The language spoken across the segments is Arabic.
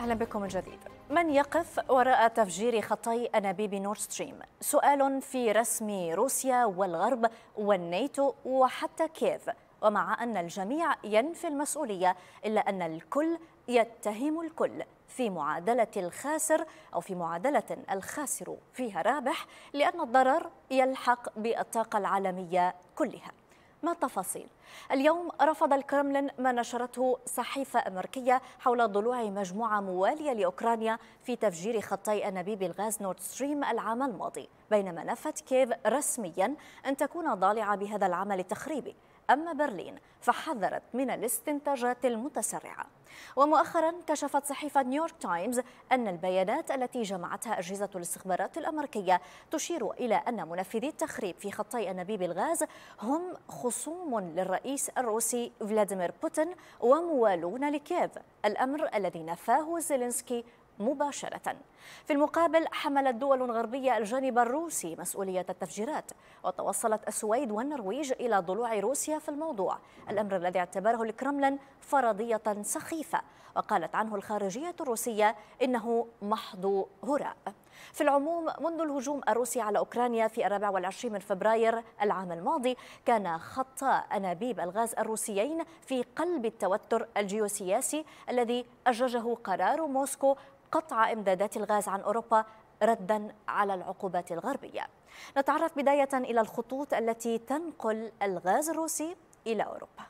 أهلا بكم من جديد من يقف وراء تفجير خطي أنابيب نورد ستريم؟ سؤال في رسم روسيا والغرب والناتو وحتى كيف ومع أن الجميع ينفي المسؤولية إلا أن الكل يتهم الكل في معادلة الخاسر أو في معادلة الخاسر فيها رابح لأن الضرر يلحق بالطاقة العالمية كلها ما التفاصيل؟ اليوم رفض الكرملين ما نشرته صحيفة أمريكية حول ضلوع مجموعة موالية لأوكرانيا في تفجير خطي أنابيب الغاز نورد ستريم العام الماضي بينما نفت كييف رسميا أن تكون ضالعة بهذا العمل التخريبي أما برلين فحذرت من الاستنتاجات المتسرعة ومؤخرا كشفت صحيفة نيويورك تايمز أن البيانات التي جمعتها أجهزة الاستخبارات الأمريكية تشير إلى أن منفذي التخريب في خطي أنابيب الغاز هم خصوم للرئيس الروسي فلاديمير بوتين وموالون لكييف الأمر الذي نفاه زيلينسكي مباشرة في المقابل حملت دول غربية الجانب الروسي مسؤولية التفجيرات وتوصلت السويد والنرويج إلى ضلوع روسيا في الموضوع الأمر الذي اعتبره الكرملين فرضية سخيفة وقالت عنه الخارجية الروسية إنه محض هراء في العموم منذ الهجوم الروسي على أوكرانيا في الرابع والعشرين من فبراير العام الماضي كان خط أنابيب الغاز الروسيين في قلب التوتر الجيوسياسي الذي أججه قرار موسكو قطع إمدادات الغاز عن أوروبا ردا على العقوبات الغربية نتعرف بداية إلى الخطوط التي تنقل الغاز الروسي إلى أوروبا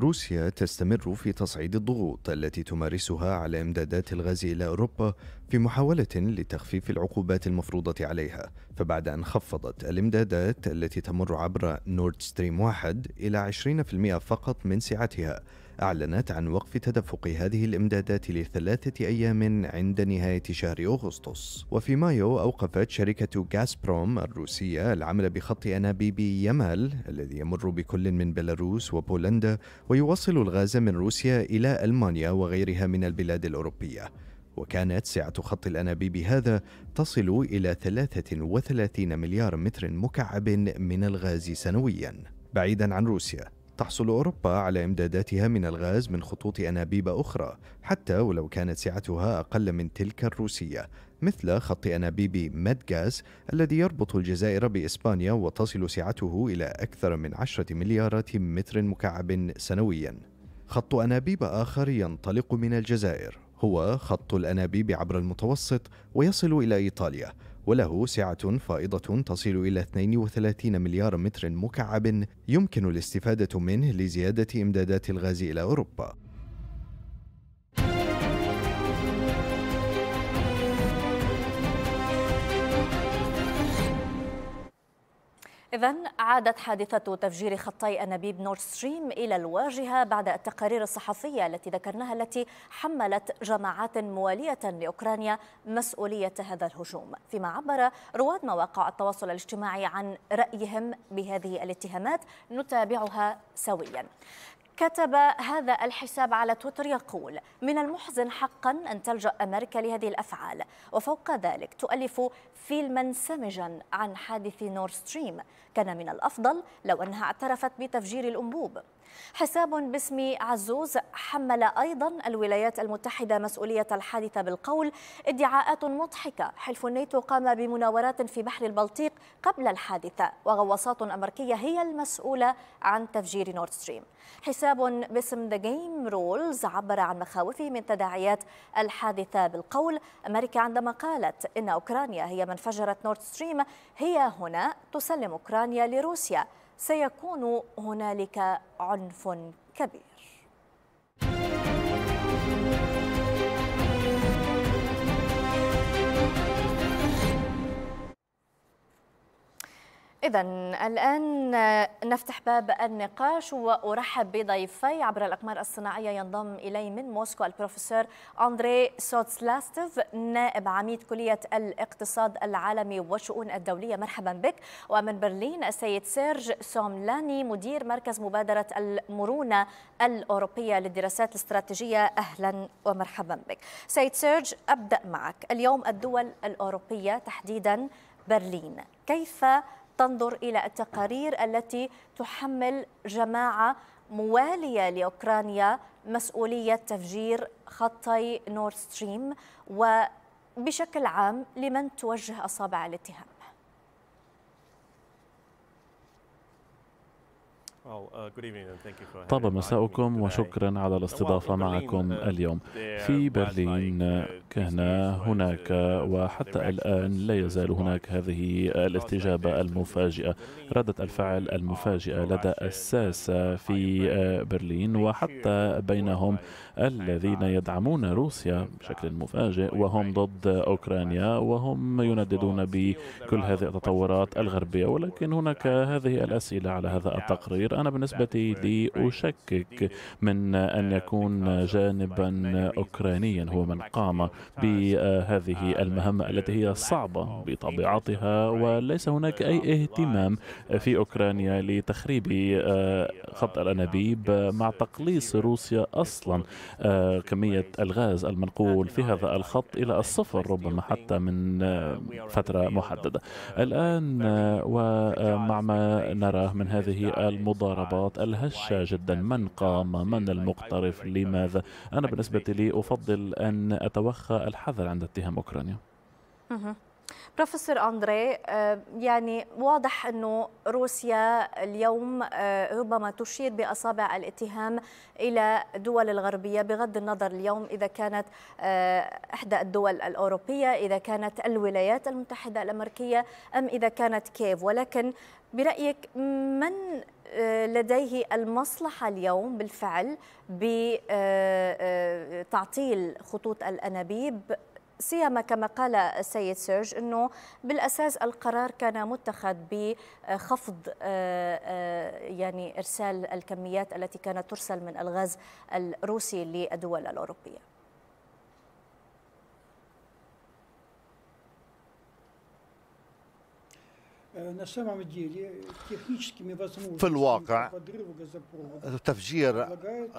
روسيا تستمر في تصعيد الضغوط التي تمارسها على امدادات الغاز الى اوروبا في محاوله لتخفيف العقوبات المفروضه عليها، فبعد ان خفضت الامدادات التي تمر عبر نورد ستريم 1 الى 20% فقط من سعتها، أعلنت عن وقف تدفق هذه الإمدادات لثلاثة أيام عند نهاية شهر أغسطس وفي مايو أوقفت شركة غازبروم الروسية العمل بخط أنابيب يمال الذي يمر بكل من بيلاروس وبولندا ويوصل الغاز من روسيا إلى ألمانيا وغيرها من البلاد الأوروبية وكانت سعة خط الأنابيب هذا تصل إلى 33 مليار متر مكعب من الغاز سنوياً بعيداً عن روسيا تحصل أوروبا على إمداداتها من الغاز من خطوط أنابيب أخرى حتى ولو كانت سعتها أقل من تلك الروسية مثل خط أنابيب مدغاز الذي يربط الجزائر بإسبانيا وتصل سعته إلى أكثر من عشرة مليارات متر مكعب سنويا خط أنابيب آخر ينطلق من الجزائر هو خط الأنابيب عبر المتوسط ويصل إلى إيطاليا وله سعة فائضة تصل إلى 32 مليار متر مكعب يمكن الاستفادة منه لزيادة إمدادات الغاز إلى أوروبا إذا عادت حادثة تفجير خطي أنابيب نورد ستريم إلى الواجهة بعد التقارير الصحفية التي ذكرناها التي حملت جماعات موالية لأوكرانيا مسؤولية هذا الهجوم فيما عبر رواد مواقع التواصل الاجتماعي عن رأيهم بهذه الاتهامات نتابعها سويا كتب هذا الحساب على تويتر يقول من المحزن حقا أن تلجأ أمريكا لهذه الأفعال وفوق ذلك تؤلف فيلما سمجا عن حادث نورستريم كان من الأفضل لو أنها اعترفت بتفجير الأنبوب حساب باسم عزوز حمل أيضا الولايات المتحدة مسؤولية الحادثة بالقول ادعاءات مضحكة حلف الناتو قام بمناورات في بحر البلطيق قبل الحادثة وغواصات أمريكية هي المسؤولة عن تفجير نورد ستريم حساب باسم ذا جيم رولز عبر عن مخاوفه من تداعيات الحادثة بالقول أمريكا عندما قالت إن أوكرانيا هي من فجرت نورد ستريم هي هنا تسلم أوكرانيا لروسيا سيكون هنالك عنف كبير إذا الآن نفتح باب النقاش وأرحب بضيفي عبر الأقمار الصناعية ينضم إلي من موسكو البروفيسور أندري سوتسلاستيف نائب عميد كلية الاقتصاد العالمي والشؤون الدولية مرحبا بك ومن برلين السيد سيرج سوملاني مدير مركز مبادرة المرونة الأوروبية للدراسات الاستراتيجية أهلا ومرحبا بك سيد سيرج أبدأ معك اليوم الدول الأوروبية تحديدا برلين كيف تنظر إلى التقارير التي تحمل جماعة موالية لأوكرانيا مسؤولية تفجير خطي نورد ستريم وبشكل عام لمن توجه أصابع الاتهام طاب oh, uh, مساؤكم وشكرا على الاستضافة معكم uh, اليوم في برلين uh, كان هناك وحتى الآن لا يزال هناك هذه الاستجابة المفاجئة ردة الفعل المفاجئة لدى الساسة في برلين وحتى بينهم الذين يدعمون روسيا بشكل مفاجئ وهم ضد أوكرانيا وهم ينددون بكل هذه التطورات الغربية ولكن هناك هذه الأسئلة على هذا التقرير أنا بالنسبة لي أشكك من أن يكون جانبا أوكرانيا هو من قام بهذه uh, المهمة التي هي صعبة بطبيعتها وليس هناك أي اهتمام في أوكرانيا لتخريب آه، خط الأنابيب مع تقليص روسيا أصلا آه، كمية الغاز المنقول في هذا الخط إلى الصفر ربما حتى من آه، فترة محددة الآن آه، ومع ما نراه من هذه المضاربات الهشة جدا من قام من المقترف لماذا أنا بالنسبة لي أفضل أن أتوخى الحذر عند اتهام أوكرانيا بروفيسور أندري آه، يعني واضح أنه روسيا اليوم آه، ربما تشير بأصابع الاتهام إلى دول الغربية بغض النظر اليوم إذا كانت آه، إحدى الدول الأوروبية إذا كانت الولايات المتحدة الأمريكية أم إذا كانت كيف ولكن برأيك من لديه المصلحة اليوم بالفعل بتعطيل خطوط الأنابيب سيما كما قال السيد سيرج أنه بالأساس القرار كان متخذ بخفض آه، آه، يعني إرسال الكميات التي كانت ترسل من الغاز الروسي للدول الأوروبية Э, في الواقع تفجير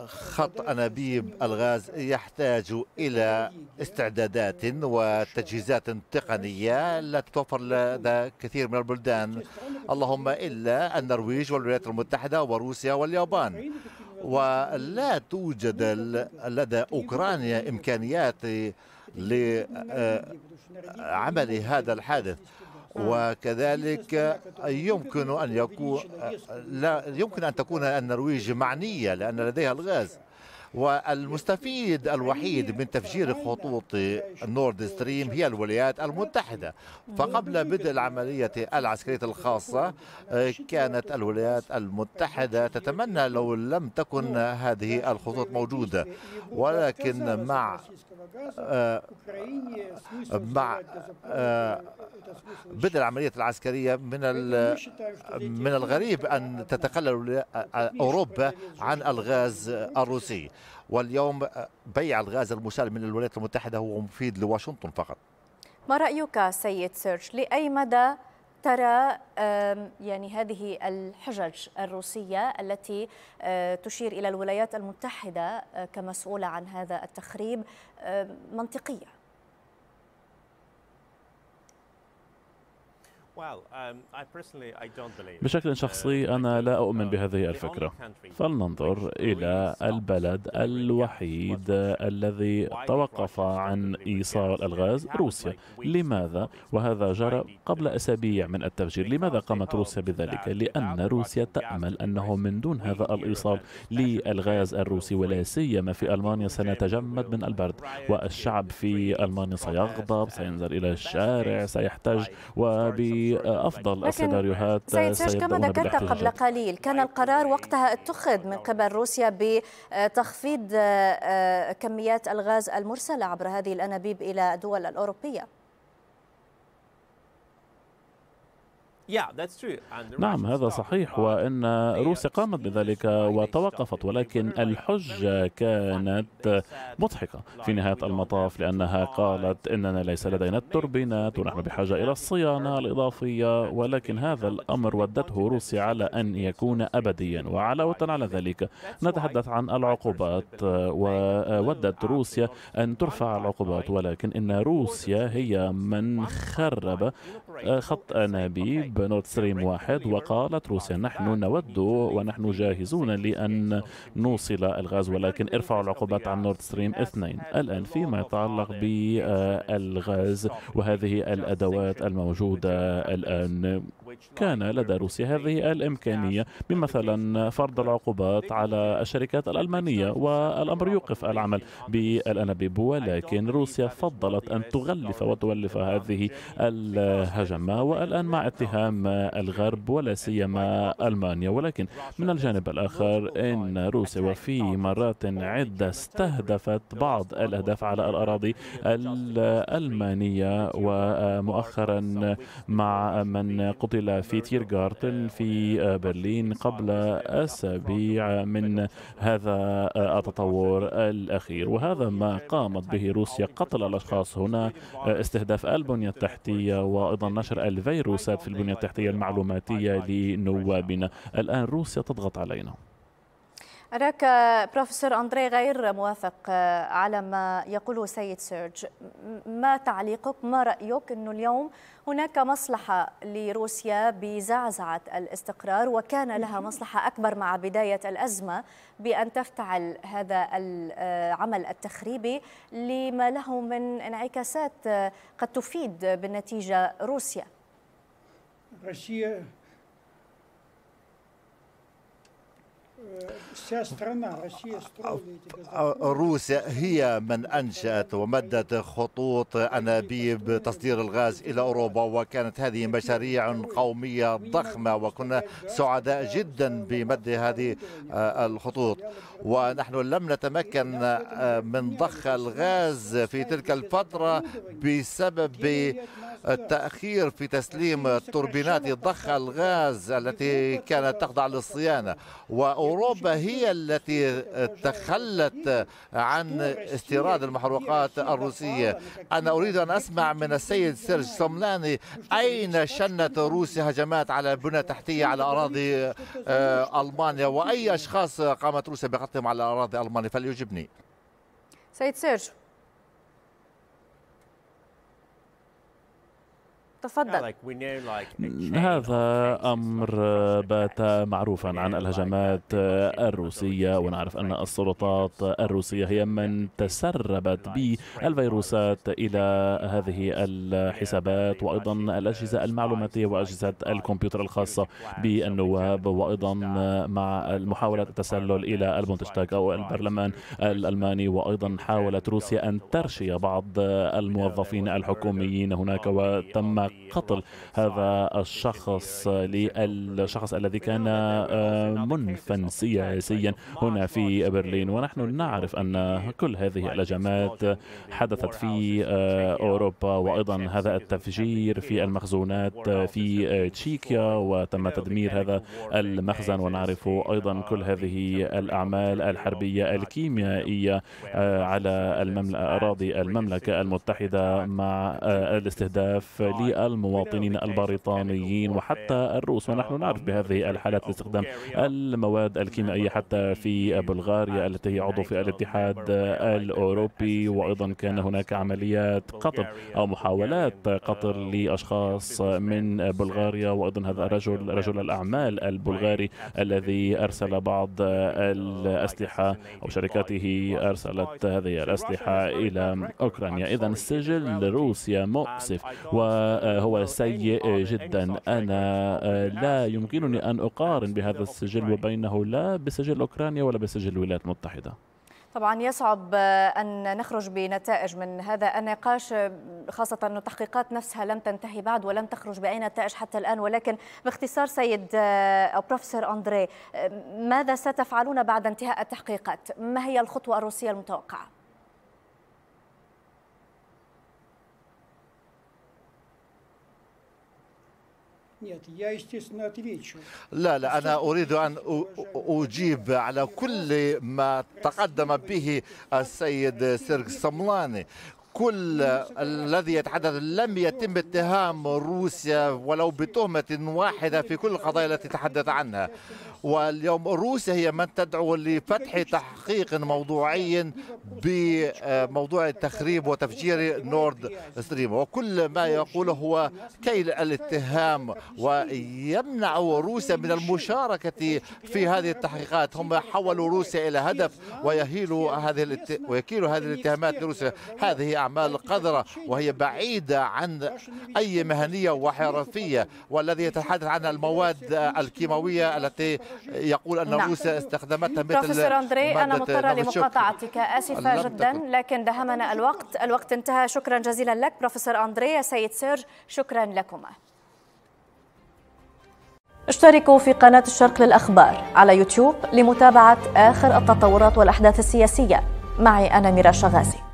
خط أنابيب الغاز يحتاج إلى استعدادات وتجهيزات تقنية لا تتوفر لدى كثير من البلدان اللهم إلا النرويج والولايات المتحدة وروسيا واليابان ولا توجد لدى أوكرانيا إمكانيات لعمل هذا الحادث نعم. وكذلك يمكن أن يكون لا يمكن أن تكون النرويج معنية لأن لديها الغاز والمستفيد الوحيد من تفجير خطوط نورد ستريم هي الولايات المتحدة فقبل بدء العملية العسكرية الخاصة كانت الولايات المتحدة تتمنى لو لم تكن هذه الخطوط موجودة ولكن مع آه، مع آه، بدء العملية العسكرية من من الغريب أن تتخلى آه، أوروبا عن الغاز الروسي واليوم آه، بيع الغاز المسال من الولايات المتحدة هو مفيد لواشنطن فقط ما رأيك سيد سيرج لأي مدى ترى يعني هذه الحجج الروسية التي آه، تشير إلى الولايات المتحدة آه، كمسؤولة عن هذا التخريب منطقية Um, بشكل شخصي uh, أنا لا أؤمن uh, بهذه الفكرة فلننظر إلى البلد الوحيد الذي توقف عن إيصال الغاز روسيا لماذا؟ وهذا جرى قبل أسابيع من التفجير لماذا قامت روسيا بذلك؟ لأن روسيا تأمل أنه من دون هذا الإيصال للغاز الروسي ولا سيما في ألمانيا سنتجمد من البرد والشعب في ألمانيا سيغضب سينزل إلى الشارع سيحتج وبي بأفضل السيناريوهات سيد سيرج كما ذكرت قبل قليل كان القرار وقتها اتخذ من قبل روسيا بتخفيض آه، آه، كميات الغاز المرسلة عبر هذه الأنابيب إلى الدول الأوروبية نعم هذا صحيح وان روسيا قامت بذلك وتوقفت ولكن الحجه كانت مضحكه في نهايه المطاف لانها قالت اننا ليس لدينا التوربينات ونحن بحاجه الى الصيانه الاضافيه ولكن هذا الامر ودته روسيا على ان يكون ابديا وعلاوه على ذلك نتحدث عن العقوبات وودت روسيا ان ترفع العقوبات ولكن ان روسيا هي من خرب خط انابيب نورد ستريم واحد وقالت روسيا نحن نود ونحن جاهزون لأن نوصل الغاز ولكن ارفعوا العقوبات عن نورد ستريم اثنين الآن فيما يتعلق بالغاز وهذه الأدوات الموجودة الآن كان لدى روسيا هذه الإمكانية بمثلا فرض العقوبات على الشركات الألمانية والأمر يوقف العمل بالأنابيب ولكن روسيا فضلت أن تغلف وتولف هذه الهجمة والآن مع اتهام الغرب ولا سيما ألمانيا ولكن من الجانب الآخر إن روسيا وفي مرات عدة استهدفت بعض الأهداف على الأراضي الألمانية ومؤخرا مع من قتل قتل في تيرغارتل في آه، برلين قبل أسابيع من هذا آه، التطور الأخير وهذا ما قامت به روسيا قتل الأشخاص هنا آه، استهداف البنية التحتية وأيضا نشر الفيروسات في البنية التحتية المعلوماتية لنوابنا الآن روسيا تضغط علينا أراك بروفيسور أندري غير موافق آه، على ما يقوله سيد سيرج ما تعليقك ما رأيك أنه اليوم هناك مصلحة لروسيا بزعزعة الاستقرار وكان لها مصلحة أكبر مع بداية الأزمة بأن تفتعل هذا العمل آه، التخريبي لما له من انعكاسات آه، قد تفيد بالنتيجة روسيا روسيا هي من أنشأت ومدت خطوط أنابيب تصدير الغاز إلى أوروبا وكانت هذه مشاريع قومية ضخمة وكنا سعداء جدا بمد هذه الخطوط ونحن لم نتمكن من ضخ الغاز في تلك الفترة بسبب التأخير في تسليم التوربينات ضخ الغاز التي كانت تخضع للصيانة وأوروبا هي التي تخلت عن استيراد المحروقات الروسية أنا أريد أن أسمع من السيد سيرج سوملاني أين شنت روسيا هجمات على بنى تحتية على أراضي آه، ألمانيا وأي أشخاص قامت روسيا بقتلهم على أراضي ألمانيا فليجبني سيد سيرج تفضل هذا أمر بات معروفا عن الهجمات الروسية ونعرف أن السلطات الروسية هي من تسربت بالفيروسات إلى هذه الحسابات وأيضا الأجهزة uh, المعلوماتية وأجهزة الكمبيوتر الخاصة بالنواب وأيضا مع محاولة التسلل إلى البونتشتاك أو البرلمان الألماني وأيضا حاولت روسيا أن ترشي بعض الموظفين الحكوميين هناك وتم قتل هذا الشخص للشخص الذي كان آه، منفا سياسيا هنا في برلين ونحن نعرف أن كل هذه الهجمات حدثت في آه، أوروبا وأيضا هذا التفجير في المخزونات في آه، تشيكيا وتم تدمير هذا المخزن ونعرف أيضا كل هذه الأعمال الحربية الكيميائية على الأراضي المملكة المتحدة مع الاستهداف المواطنين البريطانيين وحتى الروس ونحن نعرف بهذه الحالات لاستخدام المواد الكيميائية حتى في بلغاريا التي هي عضو في الاتحاد الأوروبي وأيضا كان هناك عمليات قتل أو محاولات قتل uh, لأشخاص من بلغاريا وأيضا هذا الرجل uh, رجل الأعمال البلغاري الذي أرسل بعض uh, الأسلحة أو شركاته أرسلت هذه الأسلحة إلى أوكرانيا إذا سجل روسيا مؤسف و هو سيء آه، جدا أنا آه، لا يمكنني أن أقارن بهذا السجل وبينه لا بسجل أوكرانيا ولا بسجل الولايات المتحدة طبعا يصعب أن نخرج بنتائج من هذا النقاش خاصة أن التحقيقات نفسها لم تنتهي بعد ولم تخرج بأي نتائج حتى الآن ولكن باختصار سيد آه، أو بروفيسور أندري ماذا ستفعلون بعد انتهاء التحقيقات؟ ما هي الخطوة الروسية المتوقعة؟ لا لا أنا أريد أن أجيب على كل ما تقدم به السيد سيرك سملاني كل الذي يتحدث لم يتم اتهام روسيا ولو بتهمة واحدة في كل القضايا التي تحدث عنها واليوم روسيا هي من تدعو لفتح تحقيق موضوعي بموضوع التخريب وتفجير نورد ستريم وكل ما يقوله هو كيل الاتهام ويمنع روسيا من المشاركة في هذه التحقيقات هم حولوا روسيا إلى هدف ويهيلوا هذه الات... ويكيلوا هذه الاتهامات لروسيا هذه أعمال قذرة وهي بعيدة عن أي مهنية وحرفية والذي يتحدث عن المواد الكيماوية التي يقول أن نعم. روسيا استخدمتها مثل بروفيسور أندري أنا مضطرة لمقاطعتك آسفة جدا لكن دهمنا الوقت الوقت انتهى شكرا جزيلا لك بروفيسور أندري سيد سيرج شكرا لكما اشتركوا في قناة الشرق للأخبار على يوتيوب لمتابعة آخر التطورات والأحداث السياسية معي أنا ميرا شغازي